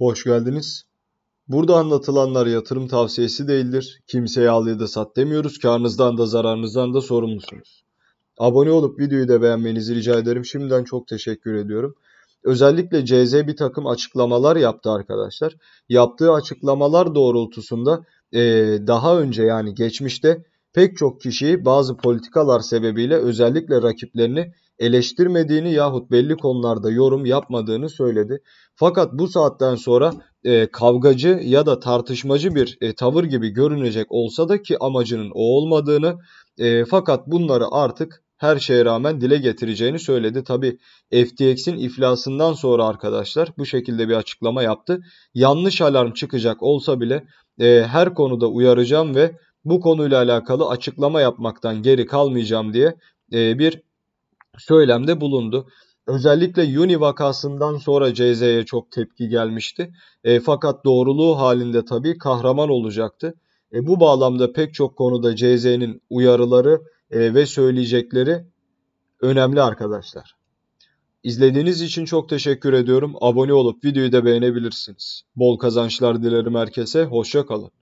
Hoş geldiniz. Burada anlatılanlar yatırım tavsiyesi değildir. Kimseye al ya da sat demiyoruz. Karnınızdan da zararınızdan da sorumlusunuz. Abone olup videoyu da beğenmenizi rica ederim. Şimdiden çok teşekkür ediyorum. Özellikle CZ bir takım açıklamalar yaptı arkadaşlar. Yaptığı açıklamalar doğrultusunda daha önce yani geçmişte pek çok kişiyi bazı politikalar sebebiyle özellikle rakiplerini eleştirmediğini yahut belli konularda yorum yapmadığını söyledi. Fakat bu saatten sonra e, kavgacı ya da tartışmacı bir e, tavır gibi görünecek olsa da ki amacının o olmadığını e, fakat bunları artık her şeye rağmen dile getireceğini söyledi. Tabi FTX'in iflasından sonra arkadaşlar bu şekilde bir açıklama yaptı. Yanlış alarm çıkacak olsa bile e, her konuda uyaracağım ve bu konuyla alakalı açıklama yapmaktan geri kalmayacağım diye e, bir söylemde bulundu. Özellikle Uni vakasından sonra CZ'ye çok tepki gelmişti. E, fakat doğruluğu halinde tabii kahraman olacaktı. E, bu bağlamda pek çok konuda CZ'nin uyarıları e, ve söyleyecekleri önemli arkadaşlar. İzlediğiniz için çok teşekkür ediyorum. Abone olup videoyu da beğenebilirsiniz. Bol kazançlar dilerim herkese. Hoşçakalın.